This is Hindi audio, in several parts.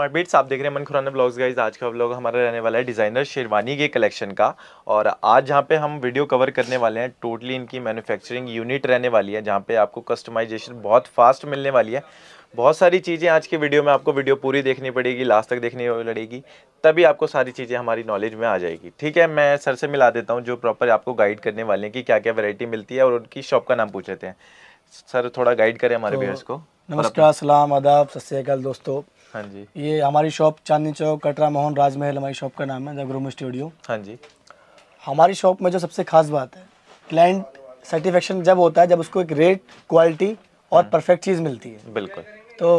स्मार्ट बीट्स आप देख रहे हैं मन खुराना ब्लॉग्स गाइज आज का ब्लॉग हमारा रहने वाला है डिज़ाइनर शेरवानी के कलेक्शन का और आज जहाँ पे हम वीडियो कवर करने वाले हैं टोटली इनकी मैन्युफैक्चरिंग यूनिट रहने वाली है जहाँ पे आपको कस्टमाइजेशन बहुत फास्ट मिलने वाली है बहुत सारी चीज़ें आज की वीडियो में आपको वीडियो पूरी देखनी पड़ेगी लास्ट तक देखनी पड़ेगी तभी आपको सारी चीज़ें हमारी नॉलेज में आ जाएगी ठीक है मैं सर से मिला देता हूँ जो प्रॉपर आपको गाइड करने वाले हैं कि क्या क्या वैरायटी मिलती है और उनकी शॉप का नाम पूछ लेते हैं सर थोड़ा गाइड करें हमारे तो, को नमस्कार सलाम आदाब सत दोस्तों हाँ जी ये हमारी शॉप चांदनी चौक कटरा मोहन राजमहल हमारी शॉप का नाम है जगरूम स्टूडियो हाँ जी हमारी शॉप में जो सबसे खास बात है क्लाइंट सेटिस्फेक्शन जब होता है जब उसको एक रेट क्वालिटी और परफेक्ट हम्म। चीज़ मिलती है बिल्कुल तो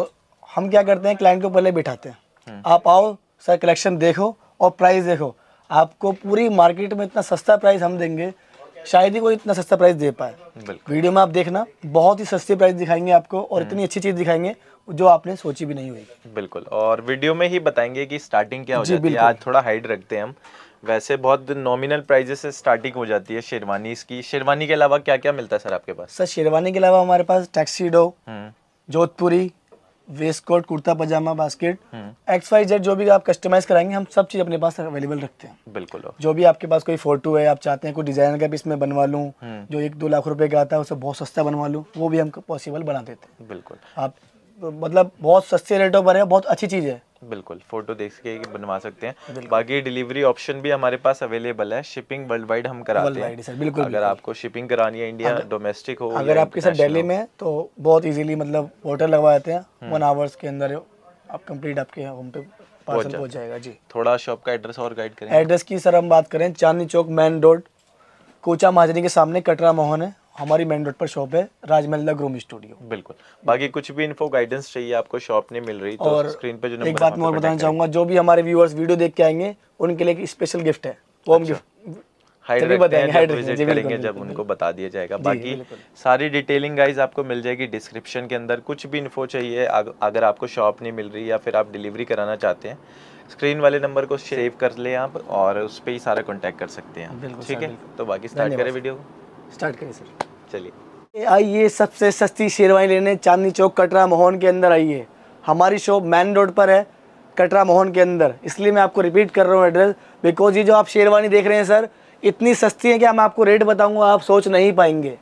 हम क्या करते हैं क्लाइंट को पहले बिठाते हैं हम्म। आप आओ सर कलेक्शन देखो और प्राइस देखो आपको पूरी मार्केट में इतना सस्ता प्राइस हम देंगे शायद ही कोई इतना सस्ता प्राइस दे पाए वीडियो में आप देखना बहुत ही सस्ती प्राइस दिखाएंगे आपको और हम्म। इतनी अच्छी चीज़ दिखाएंगे जो आपने सोची भी नहीं होगी बिल्कुल और वीडियो में ही बताएंगे कि स्टार्टिंग क्या हो जाती है आज थोड़ा हाइड रखते हैं हम वैसे बहुत नॉमिनल प्राइजेस से स्टार्टिंग हो जाती है शेरवानी की शेरवानी के अलावा क्या क्या मिलता है सर आपके पास सर शेरवानी के अलावा हमारे पास टैक्सीडो हम्म। Jodhpuri vest coat kurta pajama basket X Y Z जो भी आप कस्टमाइज कराएंगे हम सब चीज अपने पास अवेलेबल रखते हैं बिल्कुल जो भी आपके पास कोई फोटो है आप चाहते हैं कोई डिजाइनर का भी इसमें बनवा लूँ हम्म। जो एक दो लाख रुपए का आता है उसे बहुत सस्ता बनवा लूँ वो भी हम पॉसिबल बना देते हैं बिल्कुल आप मतलब बहुत सस्ते रेटों पर है बहुत अच्छी चीज़ है बिल्कुल फोटो देख के बनवा सकते हैं बाकी डिलीवरी ऑप्शन भी हमारे पास अवेलेबल है शिपिंग वर्ल्ड वाइड हम कराते हैं सर बिल्कुल अगर आपको शिपिंग करानी है इंडिया डोमेस्टिक हो अगर आपके सर दिल्ली में तो बहुत इजीली मतलब होटल लगवा देते हैं वन हम्म। आवर्स के अंदर आप कंप्लीट आपके होम पे पार्सल पहुंच जाएगा जी थोड़ा शॉप का एड्रेस और गाइड करें एड्रेस की सर हम बात करें चांदनी चौक मैन रोड कोचा महाजनी के सामने कटरा मोहन है हमारी मेन रोड पर शॉप है राजमहल ग्रूम स्टूडियो बिल्कुल बाकी कुछ भी इन्फो गाइडेंस चाहिए आपको शॉप नहीं मिल रही तो और स्क्रीन पे जो नंबर एक बात मैं और बताना चाहूंगा जो भी हमारे व्यूअर्स वीडियो देख के आएंगे उनके लिए एक स्पेशल गिफ्ट है वो हम गिफ्ट अच्छा। जब उनको बता दिया जाएगा बाकी सारी डिटेलिंग आपको मिल जाएगी डिस्क्रिप्शन के अंदर कुछ भी इन्फो चाहिए अगर आपको शॉप नहीं मिल रही या फिर आप डिलीवरी कराना चाहते हैं स्क्रीन वाले नंबर को सेव कर ले आप और उस पर ही सारा कॉन्टेक्ट कर सकते हैं ठीक है तो बाकी स्टार्ट करें वीडियो को स्टार्ट करें सर चलिए आइए सबसे सस्ती शेरवाई लेने चांदनी चौक कटरा मोहन के अंदर आइए हमारी शॉप मैन रोड पर है कटरा मोहन के अंदर इसलिए मैं आपको रिपीट कर रहा हूँ एड्रेस बिकॉज ये जो आप शेरवानी देख रहे हैं सर इतनी सस्ती है कि हम आपको रेट बताऊंगा आप सोच नहीं पाएंगे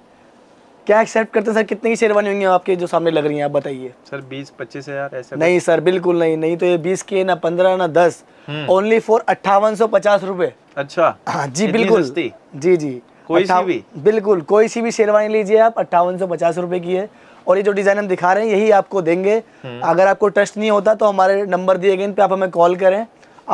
क्या एक्सेप्ट करते हैं सर कितनी की शेरवानी होंगी आपके जो सामने लग रही हैं आप बताइए सर बीस पच्चीस हजार ऐसे नहीं सर बिल्कुल नहीं नहीं तो ये बीस की ना पंद्रह ना दस ओनली हम्म। फॉर अट्ठावन सौ पचास रुपए अच्छा हाँ जी बिल्कुल जी जी कोई सी भी बिल्कुल कोई सी भी शेरवानी लीजिए आप अट्ठावन सौ पचास रुपए की है और ये जो डिज़ाइन हम दिखा रहे हैं यही आपको देंगे हम्म। अगर आपको ट्रस्ट नहीं होता तो हमारे नंबर दिए गए इन पर आप हमें कॉल करें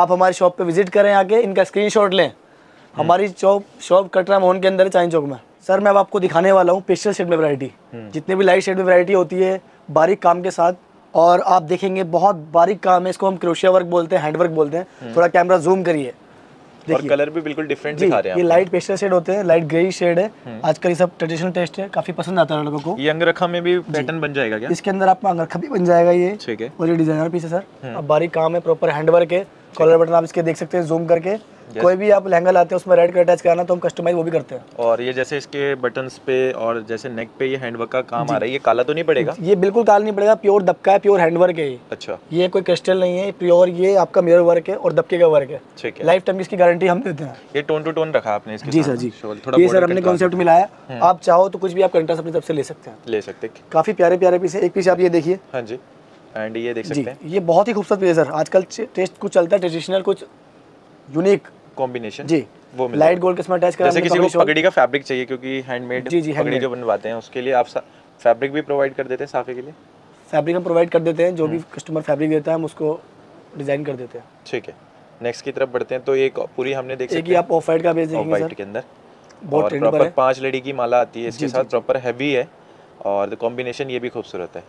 आप हमारे शॉप पे विजिट करें आके इनका स्क्रीनशॉट लें हम्म। हमारी शॉप शॉप कटरा मोहन के अंदर चाइन चौक में सर मैं अब आपको दिखाने वाला हूँ पेस्टल शेड में वरायटी हम्म। जितनी भी लाइट शेड में वरायटी होती है बारीक काम के साथ और आप देखेंगे बहुत बारीक काम है इसको हम क्रोशिया वर्क बोलते हैं हैंड वर्क बोलते हैं थोड़ा कैमरा जूम करिए और कलर भी बिल्कुल डिफरेंट दिखा रहे हैं ये लाइट पेस्टल शेड होते हैं लाइट ग्रे शेड है हम्म। आजकल ये सब ट्रेडिशनल टेस्ट है काफी पसंद आता है लोगों को ये अंगरखा में भी पैटर्न बन जाएगा क्या इसके अंदर आपका अंगरखा भी बन जाएगा ये ठीक है और ये डिजाइनर पीस है सर हम्म। अब बारीक काम है प्रॉपर हैंड वर्क है कॉलर बटन आप इसके देख सकते हैं जूम करके कोई भी आप लहंगा लाते हैं उसमें रेड कलर अटैच कराना तो हम कस्टमाइज वो भी करते हैं और ये जैसे इसके बटन पे और जैसे नेक पे ये हैंडवर्क का काम आ रहा है ये काला तो नहीं पड़ेगा ये बिल्कुल काला नहीं पड़ेगा प्योर दबका है प्योर हैंडवर्क है अच्छा ये कोई क्रिस्टल नहीं है प्योर ये आपका मिरर वर्क है और दबके का वर्क है ठीक है लाइफ टाइम इसकी गारंटी हम देते हैं ये टोन टू टोन रखा आपने जी सर जी थोड़ा ये सर हमने कॉन्सेप्ट मिलाया आप चाहो तो कुछ भी आप कंट्रास्ट अपनी तरफ से ले सकते हैं ले सकते हैं काफी प्यारे प्यारे पीस है एक पीस आप ये देखिए हाँ जी एंड ये देख सकते हैं ये बहुत ही खूबसूरत पीस है सर आजकल टेस्ट कुछ चलता है ट्रेडिशनल कुछ यूनिक कॉम्बिनेशन जी वो लाइट गोल्ड के इसमें अटैच करा जैसे किसी को पगड़ी का फैब्रिक चाहिए क्योंकि हैंडमेड जी जी पगड़ी जो बनवाते हैं उसके लिए आप फैब्रिक भी प्रोवाइड कर देते हैं साफे के लिए फैब्रिक हम प्रोवाइड कर देते हैं जो भी कस्टमर हम्म। फैब्रिक देता है हम उसको डिजाइन कर देते हैं ठीक है नेक्स्ट की तरफ बढ़ते हैं तो ये पूरी हमने देख सकते हैं आप ऑफ वाइट का भेज देंगे सर के अंदर बहुत ट्रेंड पर पांच लेडी की माला आती है इसके साथ प्रॉपर हैवी है और कॉम्बिनेशन ये भी खूबसूरत है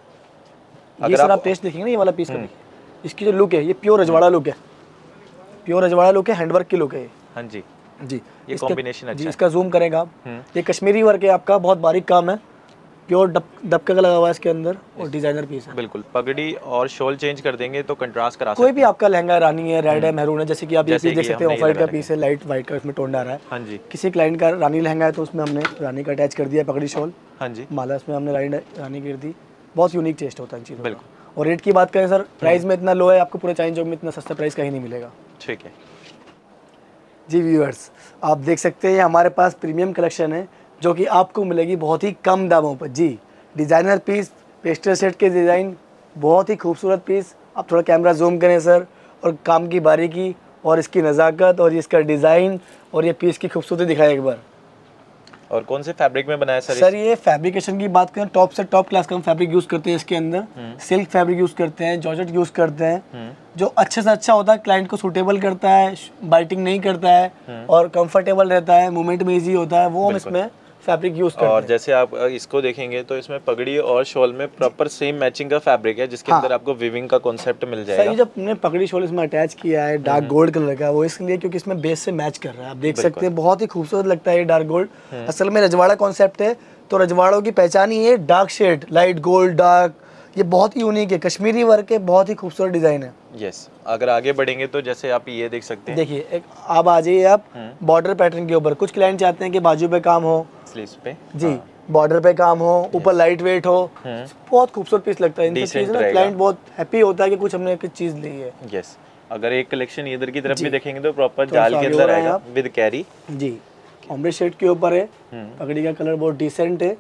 अगर आप टेस्ट देखेंगे ना ये वाला पीस का हम्म। इसकी जो लुक है ये प्योर रजवाड़ा लुक है प्योर अजवाड़ा लुक है हैंडवर्क की लुक है हाँ जी जी ये कॉम्बिनेशन अच्छा जी इसका जूम करेंगे आप हम्म। ये कश्मीरी वर्क है आपका बहुत बारीक काम है प्योर डप डपका का लगा हुआ है इसके अंदर और डिजाइनर पीस है बिल्कुल पगड़ी और शॉल चेंज कर देंगे तो कंट्रास्ट करा कोई भी आपका लहंगा रानी है रेड है मेहरून हम्म। है जैसे कि आप ये देख सकते हैं ऑफ वाइट का पीस है लाइट वाइट का इसमें टोन आ रहा है हाँ जी किसी क्लाइंट का रानी लहंगा है तो उसमें हमने रानी का अटैच कर दिया पगड़ी शॉल हाँ जी माला उसमें हमने रानी गिर दी बहुत यूनिक टेस्ट होता है इन चीज़ों बिल्कुल और रेट की बात करें सर प्राइस हम्म। में इतना लो है आपको पूरे चाइन चौक में इतना सस्ता प्राइस कहीं नहीं मिलेगा ठीक है जी व्यूअर्स आप देख सकते हैं हमारे पास प्रीमियम कलेक्शन है जो कि आपको मिलेगी बहुत ही कम दामों पर जी डिज़ाइनर पीस पेस्टर सेट के डिज़ाइन बहुत ही खूबसूरत पीस आप थोड़ा कैमरा जूम करें सर और काम की बारीकी और इसकी नज़ाकत और इसका डिज़ाइन और ये पीस की खूबसूरती दिखाएं एक बार और कौन से फैब्रिक में बनाया सर सर ये फैब्रिकेशन की बात करें टॉप से टॉप क्लास का हम फैब्रिक यूज़ करते हैं इसके अंदर सिल्क फैब्रिक यूज़ करते हैं जॉर्जेट यूज़ करते हैं हम्म। जो अच्छे से अच्छा होता है क्लाइंट को सुटेबल करता है बाइटिंग नहीं करता है हम्म। और कंफर्टेबल रहता है मूवमेंट में इजी होता है वो हम इसमें फैब्रिक यूज और जैसे आप इसको देखेंगे तो इसमें पगड़ी और शॉल में प्रॉपर सेम मैचिंग का फैब्रिक है जिसके हाँ। अंदर हाँ। आपको विविंग का कॉन्सेप्ट मिल जाएगा सही जब हमने पगड़ी शॉल इसमें अटैच किया है डार्क गोल्ड कलर का वो इसलिए क्योंकि इसमें बेस से मैच कर रहा है आप देख सकते हैं बहुत ही खूबसूरत लगता है ये डार्क हम्म। गोल्ड असल में रजवाड़ा कॉन्सेप्ट है तो रजवाड़ों की पहचान ही है dark shade light gold dark ये बहुत ही यूनिक है कश्मीरी वर्क है बहुत ही खूबसूरत डिजाइन है यस yes. अगर आगे बढ़ेंगे तो जैसे आप ये देख सकते हैं देखिए एक आप आ जाइए आप बॉर्डर हम्म। पैटर्न के ऊपर कुछ क्लाइंट चाहते हैं कि बाजू पे काम हो स्लीव्स पे जी बॉर्डर हाँ। पे काम हो ऊपर लाइट वेट हो हम्म। बहुत खूबसूरत पीस लगता है क्लाइंट बहुत हैप्पी होता है कि कुछ हमने कुछ चीज ली है यस अगर एक कलेक्शन इधर की तरफ भी देखेंगे तो प्रॉपर जाल के अंदर आएगा विद कैरी जी ऑमरे शेड के ऊपर है हम्म। पगड़ी का कलर बहुत डिसेंट है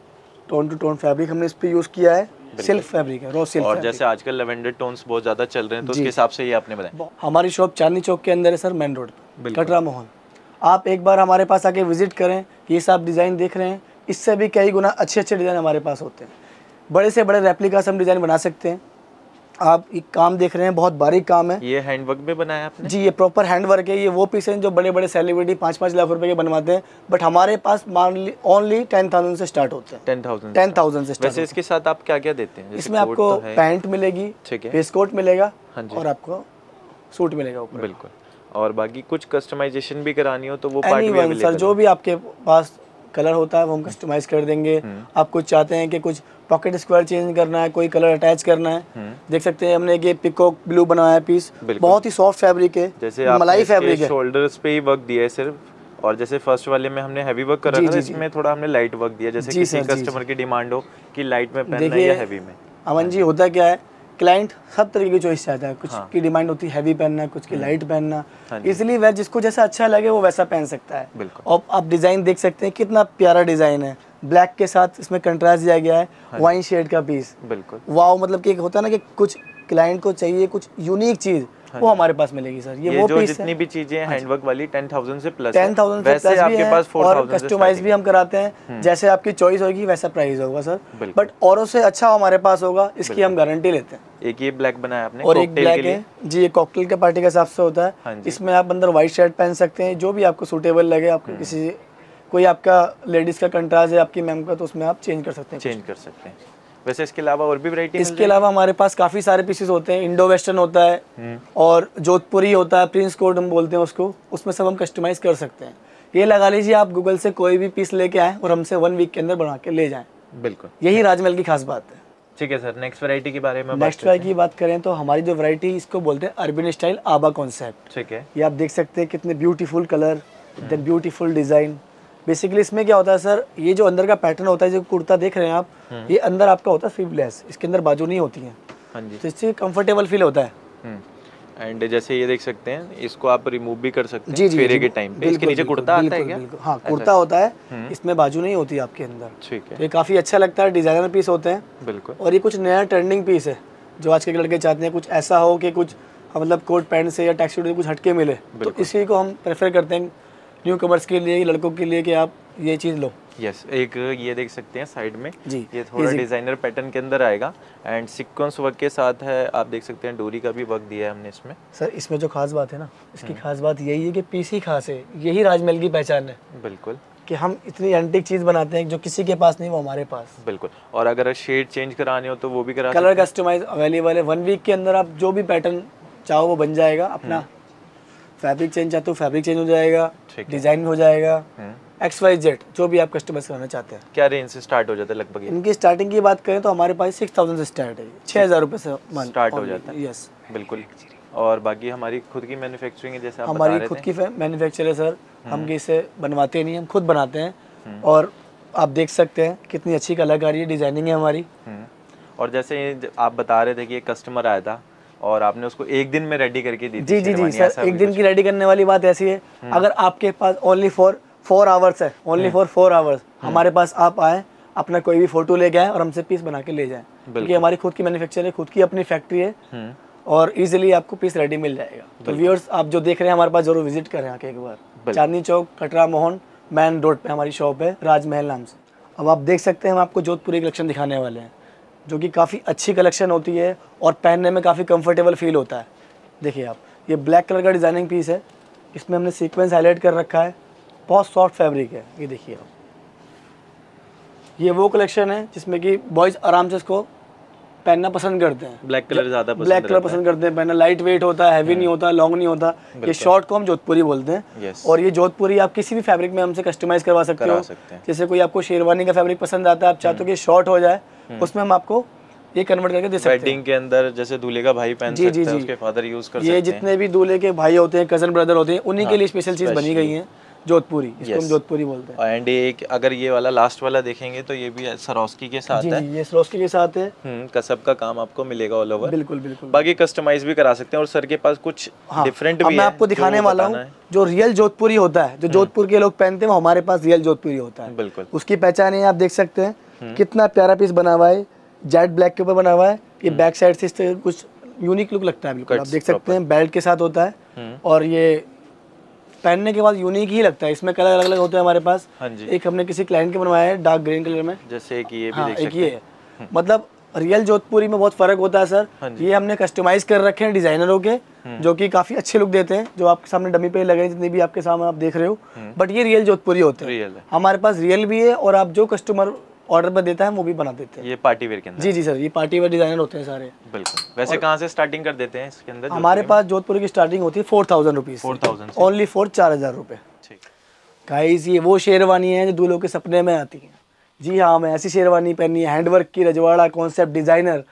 टोन टू टोन फैब्रिक हमने इस पे यूज किया है सिल्क फैब्रिक है रॉ सिल्क और जैसे आजकल लेवेंडर टोन्स बहुत ज्यादा चल रहे हैं तो उसके हिसाब से ये आपने बताया हमारी शॉप चांदनी चौक के अंदर है sir main road Katra Mohan आप एक बार हमारे पास आके विजिट करें ये सब डिज़ाइन देख रहे हैं इससे भी कई गुना अच्छे अच्छे डिज़ाइन हमारे पास होते हैं बड़े से बड़े रेप्लिका से हम डिज़ाइन बना सकते हैं आप एक काम देख रहे हैं बहुत बारीक काम है ये हैंडवर्क भी बनाया आपने जी ये प्रॉपर हैंडवर्क है ये वो पीस हैं जो बड़े बड़े सेलिब्रिटी पाँच पाँच लाख रुपए के बनवाते हैं बट हमारे पास मानली ओनली टेन थाउजेंड से स्टार्ट होते हैं टेन थाउजेंड टेन थाउजेंड से स्टार्ट वैसे इसके साथ आप क्या क्या देते हैं इसमें आपको तो पैंट मिलेगी ठीक है कोट मिलेगा हाँ और आपको सूट मिलेगा बिल्कुल और बाकी कुछ कस्टमाइजेशन भी करानी हो तो वो पार्ट भी सर जो भी आपके पास कलर होता है वो हम कस्टमाइज कर देंगे हम्म। आप कुछ चाहते हैं कि कुछ पॉकेट स्क्वायर चेंज करना है कोई कलर अटैच करना है हम्म। देख सकते हैं हमने ये पिकॉक ब्लू बनाया है पीस बहुत ही सॉफ्ट फैब्रिक है जैसे मलाई फैब्रिक है शोल्डर पे ही वर्क दिया है सिर्फ और जैसे फर्स्ट वाले में हमने हैवी वर्क करा था इसमें थोड़ा हमने लाइट वर्क दिया जैसे किसी कस्टमर की डिमांड हो कि लाइट में पहनना है या हैवी में अमन हाँ जी होता क्या है क्लाइंट सब तरीके की चॉइस चाहता है कुछ हाँ. की डिमांड होती है हैवी पहनना कुछ की हम्म। लाइट पहनना हाँ इसलिए वह जिसको जैसा अच्छा लगे वो वैसा पहन सकता है और आप डिज़ाइन देख सकते हैं कितना प्यारा डिज़ाइन है ब्लैक के साथ इसमें कंट्रास्ट दिया गया है हाँ वाइन शेड का पीस बिल्कुल वाओ मतलब कि एक होता है ना कि कुछ क्लाइंट को चाहिए कुछ यूनिक चीज़ हाँ वो हमारे पास मिलेगी सर ये, ये वो जो पीस जितनी है। भी चीजें हैंडवर्क हाँ वाली टेन थाउजेंड से प्लस टेन थाउजेंड से प्लस आपके पास और कस्टमाइज भी हम कराते हैं हम्म। जैसे आपकी चॉइस होगी वैसा प्राइस होगा सर बट और से अच्छा हमारे पास होगा इसकी हम गारंटी लेते हैं एक ये ब्लैक बनाया आपने और एक ब्लैक है जी ये कॉकटेल के पार्टी के हिसाब से होता है हाँ इसमें आप अंदर व्हाइट शर्ट पहन सकते हैं जो भी आपको सूटेबल लगे आपको हम्म। किसी कोई आपका लेडीज का कंट्रास्ट है आपकी मैम का तो उसमें आप चेंज कर सकते हैं चेंज कर सकते हैं वैसे इसके अलावा और भी वैरायटी इसके अलावा हमारे पास काफ़ी सारे पीसेस होते हैं इंडो वेस्टर्न होता है हम्म। और जोधपुरी होता है प्रिंस कोड हम बोलते हैं उसको उसमें सब हम कस्टमाइज़ कर सकते हैं ये लगा लीजिए आप गूगल से कोई भी पीस लेके आए और हमसे वन वीक के अंदर बना के ले जाए बिल्कुल यही राजमहल की खास बात है ठीक है सर नेक्स्ट वैरायटी के बारे में नेक्स्ट वैरायटी की बात करें तो हमारी जो वैरायटी इसको बोलते हैं अर्बन स्टाइल आबा कॉन्सेप्ट ठीक है ये आप देख सकते हैं कितने beautiful colour then beautiful design basically इसमें क्या होता है सर ये जो अंदर का पैटर्न होता है जो कुर्ता देख रहे हैं आप हम्म। ये अंदर आपका होता है स्लीवलेस इसके अंदर बाजू नहीं होती है हाँ तो इससे कम्फर्टेबल फील होता है एंड हम्म। जैसे ये देख सकते हैं इसको आप रिमूव भी कर सकते हैं फेरे के टाइम पे इसके नीचे कुर्ता आता है क्या हाँ कुर्ता होता है हम्म। इसमें बाजू नहीं होती आपके अंदर ठीक है तो ये काफी अच्छा लगता है डिजाइनर पीस होते हैं बिल्कुल और ये कुछ नया ट्रेंडिंग पीस है जो आज के लड़के चाहते हैं कुछ ऐसा हो कि कुछ हाँ, मतलब कोट पैंट से या टैक्सी कुछ हटके मिले तो इसी को हम प्रेफर करते हैं न्यू कमर्स के लिए लड़कों के लिए कि आप ये चीज़ लो यस yes, एक ये देख सकते हैं साइड में जी ये थोड़ा डिजाइनर पैटर्न के अंदर आएगा एंड सिक्वेंस वर्क के साथ है आप देख सकते हैं डोरी का भी वर्क दिया है हमने इसमें सर इसमें जो खास बात है ना इसकी हम्म। खास बात यही है कि पीस ही खास है यही राजमहल की पहचान है बिल्कुल कि हम इतनी एंटिक चीज बनाते हैं जो किसी के पास नहीं वो हमारे पास बिल्कुल और अगर शेड चेंज कराने हो तो वो भी करा कलर कस्टमाइज अवेलेबल है वन वीक के अंदर आप जो भी पैटर्न चाहो वो बन जाएगा अपना हम्म। फैब्रिक चेंज चाहते हो फैब्रिक चेंज हो जाएगा डिजाइन हो जाएगा एक्स वाई जेड जो भी आप कस्टमर्स करना चाहते हैं क्या रेंज से स्टार्ट हो जाता है लगभग इनकी स्टार्टिंग की बात करें तो हमारे पास सिक्स थाउजेंड से स्टार्ट है छः हज़ार रुपये से स्टार्ट हो जाता है यस बिल्कुल और बाकी हमारी खुद की मैन्युफैक्चरिंग है जैसे आप हमारी खुद की मैन्युफैक्चर है सर हम हम्म। इसे बनवाते नहीं हम खुद बनाते हैं हम्म। और आप देख सकते हैं कितनी अच्छी कलाकारी है डिजाइनिंग है हमारी हम्म। और जैसे आप बता रहे थे कि एक कस्टमर आया था और आपने उसको एक दिन में रेडी करके दी जी जी जी सर एक दिन की रेडी करने वाली बात ऐसी है हम्म। अगर आपके पास ओनली फॉर फोर आवर्स है ओनली फॉर फोर आवर्स हमारे पास आप आए अपना कोई भी फोटो ले गए और हमसे पीस बना के ले जाए क्योंकि हमारी खुद की मैन्युफैक्चर है खुद की अपनी फैक्ट्री है हम्म। और इजीली आपको पीस रेडी मिल जाएगा तो व्यूअर्स आप जो देख रहे हैं हमारे पास जरूर विजिट करें आके एक बार चांदनी चौक कटरा मोहन मैन रोड पे हमारी शॉप है राजमहल नाम से अब आप देख सकते हैं हम आपको जोधपुरी कलेक्शन दिखाने वाले हैं जो कि काफ़ी अच्छी कलेक्शन होती है और पहनने में काफ़ी कंफर्टेबल फील होता है देखिए आप ये ब्लैक कलर का डिज़ाइनिंग पीस है इसमें हमने सीक्वेंस हाईलाइट कर रखा है बहुत सॉफ्ट फैब्रिक है ये देखिए आप ये वो कलेक्शन है जिसमें कि बॉयज़ आराम से इसको पहनना पसंद करते हैं ब्लैक कलर ज़्यादा ब्लैक कलर पसंद करते हैं पहनना लाइट वेट होता है हैवी नहीं hmm. होता लॉन्ग नहीं होता ये शॉर्ट को हम जोधपुरी बोलते हैं और ये जोधपुरी आप किसी भी फैब्रिक में हमसे कस्टमाइज करवा सकते हो जैसे कोई आपको शेरवानी का फैब्रिक पसंद आता है आप चाहते हो hmm. कि शॉर्ट हो जाए hmm. उसमें हम आपको ये कन्वर्ट करके दे सकते हैं वेडिंग के अंदर जैसे दूल्हे का भाई पहन सकते हैं उसके फादर यूज कर ये सकते हैं ये जितने भी दूल्हे के भाई होते हैं कजन ब्रदर होते हैं उन्हीं हाँ, के लिए स्पेशल चीज बनी गई है जोधपुरी इसको हम जोधपुरी बोलते हैं एंड एक अगर ये वाला लास्ट वाला देखेंगे तो ये भी सरोस्की के साथ जी, है ये सरोस्की के साथ है हम्म, कसब का काम आपको मिलेगा ऑल ओवर बिल्कुल बिल्कुल बाकी कस्टमाइज भी करा सकते हैं और सर के पास कुछ डिफरेंट हाँ, भी मैं आपको दिखाने वाला हूँ जो रियल जोधपुरी होता है जो हम्म। जोधपुर के लोग पहनते हैं वो हमारे पास रियल जोधपुरी होता है बिल्कुल उसकी पहचान है आप देख सकते हैं हम्म। कितना प्यारा पीस बना हुआ है जेट ब्लैक के ऊपर बना हुआ है ये बैक साइड से कुछ यूनिक लुक लगता है बिल्कुल आप देख सकते हैं बेल्ट के साथ होता है और ये पहनने के बाद यूनिक ही लगता है इसमें कलर अलग अलग होते हैं हमारे पास हाँ जी एक हमने किसी क्लाइंट के बनवाया है डार्क ग्रीन कलर में जैसे एक ये भी हाँ, देख सकते हैं मतलब रियल जोधपुरी में बहुत फर्क होता है सर हाँ ये हमने कस्टमाइज कर रखे हैं डिजाइनरों के हम्म। जो कि काफी अच्छे लुक देते हैं जो आपके सामने डमी पे लगे जितने भी आपके सामने आप देख रहे हो बट हम्म। ये रियल जोधपुरी होते हैं हमारे पास रियल भी है और आप जो कस्टमर ऑर्डर पर देता है वो भी बना देते हैं ये पार्टी वेयर के अंदर जी जी सर ये पार्टी वेयर डिजाइनर होते हैं सारे बिल्कुल वैसे कहाँ से स्टार्टिंग कर देते हैं इसके अंदर हमारे पास जोधपुर की स्टार्टिंग होती है four thousand rupees four thousand only four चार हजार रुपए गाइस ये वो शेरवानी है जो दूल्हों के सपने में आती है जी हाँ हमें ऐसी शेरवानी पहननी है हैंडवर्क की रजवाड़ा कॉन्सेप्ट डिज़ाइनर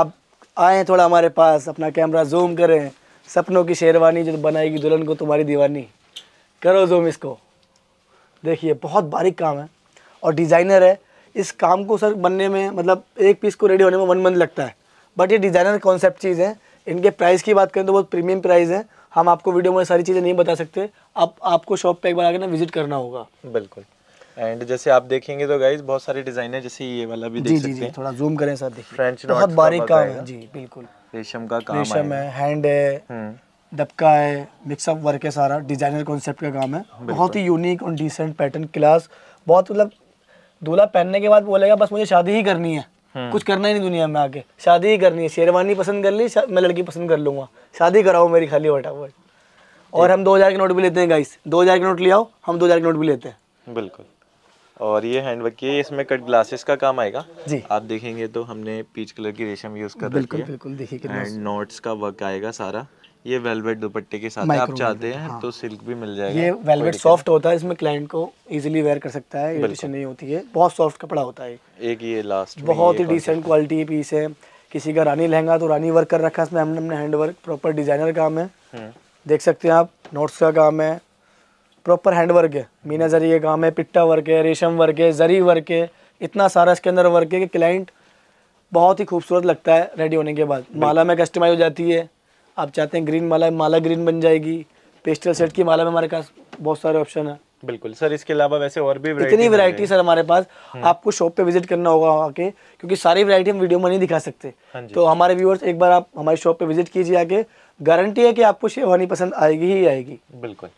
आप आए थोड़ा हमारे पास अपना कैमरा जूम करें सपनों की शेरवानी जो बनाएगी दुल्हन को तुम्हारी दीवानी करो जूम इसको देखिए बहुत बारीक काम है और डिज़ाइनर है इस काम को सर बनने में मतलब एक पीस को रेडी होने में वन मंथ लगता है बट ये डिज़ाइनर कॉन्सेप्ट चीज़ है इनके प्राइस की बात करें तो बहुत प्रीमियम प्राइस है हम आपको वीडियो में सारी चीज़ें नहीं बता सकते आप आपको शॉप पे एक बार आगे ना विजिट करना होगा बिल्कुल एंड जैसे आप देखेंगे तो गाइज बहुत सारे डिजाइन है जैसे ये वाला भी देख जी, सकते जी, हैं थोड़ा जूम करें सर देखिए फ्रेंच बहुत बारीक काम है जी बिल्कुल रेशम का काम रेशम है हैंड है हम्म। दबका है मिक्सअप वर्क है सारा डिजाइनर कॉन्सेप्ट का काम है बहुत ही यूनिक और डिसेंट पैटर्न क्लास बहुत मतलब दूल्हा पहनने के बाद बोलेगा बस मुझे शादी ही करनी है हम्म। कुछ करना ही नहीं दुनिया में आके शादी ही करनी है शेरवानी पसंद कर ली मैं लड़की पसंद कर लूंगा शादी कराओ मेरी खाली फटाफट और हम दो हज़ार के नोट भी लेते हैं गाइस दो हज़ार के नोट ले आओ हम दो हज़ार के नोट भी लेते हैं बिल्कुल और ये वर्क है इसमें कट ग्लासेस का काम आएगा जी आप देखेंगे तो हमने पीच कलर की रेशम यूज़ कर बिल्कुल बिल्कुल देखिए एंड नोट्स का वर्क आएगा सारा ये वेलवेट दुपट्टे के साथ आप चाहते हैं हाँ। तो सिल्क भी मिल जाएगा ये वेलवेट सॉफ्ट होता है इसमें क्लाइंट को इजीली वेयर कर सकता है इरिटेशन नहीं होती है बहुत सॉफ्ट कपड़ा होता है एक ये लास्ट बहुत ही डिसेंट क्वालिटी पीस है किसी का रानी लहंगा तो रानी वर्क कर रखा है इसमें हमने हैंड वर्क प्रॉपर डिजाइनर काम है हम्म। देख सकते हैं आप नोट्स का काम है प्रॉपर हैंड वर्क है मीना जरी का काम है पिट्टा वर्क है रेशम वर्क है जरी वर्क है इतना सारा इसके अंदर वर्क है कि क्लाइंट बहुत ही खूबसूरत लगता है रेडी होने के बाद माला में कस्टमाइज हो जाती है आप चाहते हैं ग्रीन माला माला ग्रीन बन जाएगी पेस्टल सेट की माला में हमारे पास बहुत सारे ऑप्शन है बिल्कुल सर इसके अलावा वैसे और भी इतनी वैरायटी सर हमारे पास हम्म। आपको शॉप पे विजिट करना होगा आके क्योंकि सारी वैरायटी हम वीडियो में नहीं दिखा सकते हाँ तो हमारे व्यूअर्स एक बार आप हमारी शॉप पे विजिट कीजिए आके गारंटी है कि आपको शेरवानी पसंद आएगी ही आएगी बिल्कुल